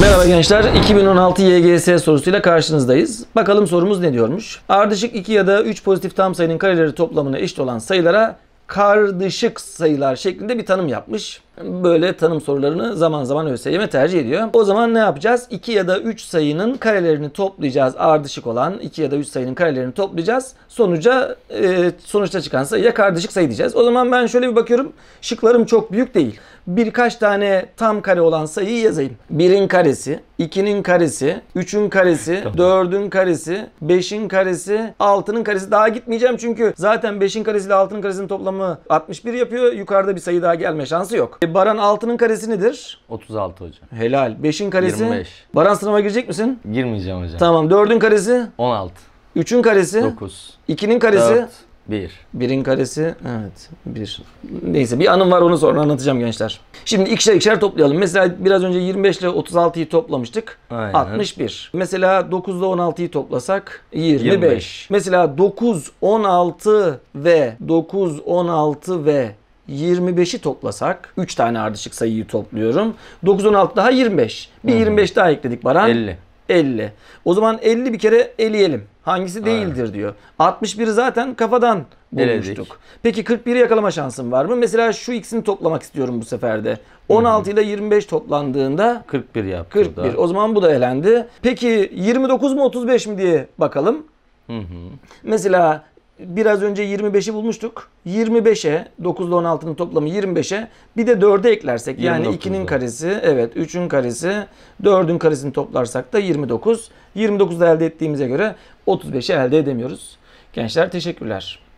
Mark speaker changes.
Speaker 1: Merhaba gençler. 2016 YGS sorusuyla karşınızdayız. Bakalım sorumuz ne diyormuş? Ardışık 2 ya da 3 pozitif tam sayının kareleri toplamına eşit olan sayılara kardışık sayılar şeklinde bir tanım yapmış böyle tanım sorularını zaman zaman ÖSYM tercih ediyor. O zaman ne yapacağız? 2 ya da 3 sayının karelerini toplayacağız. Ardışık olan 2 ya da 3 sayının karelerini toplayacağız. Sonuca e, sonuçta çıkan sayıya kardışık sayı diyeceğiz. O zaman ben şöyle bir bakıyorum. Şıklarım çok büyük değil. Birkaç tane tam kare olan sayıyı yazayım. 1'in karesi, 2'nin karesi, 3'ün karesi, 4'ün karesi, 5'in karesi, 6'nın karesi. Daha gitmeyeceğim çünkü zaten 5'in karesi ile 6'nın karesinin toplamı 61 yapıyor. Yukarıda bir sayı daha gelme şansı yok. E, Baran 6'nın karesi nedir? 36 hocam. Helal. 5'in karesi? 25. Baran sınava girecek misin? Girmeyeceğim hocam. Tamam. 4'ün karesi? 16. 3'ün karesi? 9. 2'nin karesi? 4. 1. 1'in karesi evet 1. Neyse bir anım var onu sonra anlatacağım gençler. Şimdi ikişer ikişer toplayalım. Mesela biraz önce 25 ile 36'yı toplamıştık. Aynen. 61. Mesela 9 ile 16'yı toplasak 25. 25. Mesela 9, 16 ve 9, 16 ve 25'i toplasak 3 tane ardışık sayıyı topluyorum. 9'un 16 daha 25. Bir Hı -hı. 25 daha ekledik Baran. 50. 50. O zaman 50 bir kere eleyelim. Hangisi değildir Aynen. diyor. 61'i zaten kafadan bulmuştuk. Peki 41'i yakalama şansım var mı? Mesela şu ikisini toplamak istiyorum bu seferde. 16 Hı -hı. ile 25 toplandığında 41 yaptı. 41. O zaman bu da elendi. Peki 29 mu 35 mi diye bakalım. Hı hı. Mesela biraz önce 25'i bulmuştuk. 25'e 9 ile 16'nın toplamı 25'e bir de 4'e eklersek yani 2'nin karesi evet 3'ün karesi 4'ün karesini toplarsak da 29. 29'da elde ettiğimize göre 35'i elde edemiyoruz. Gençler teşekkürler.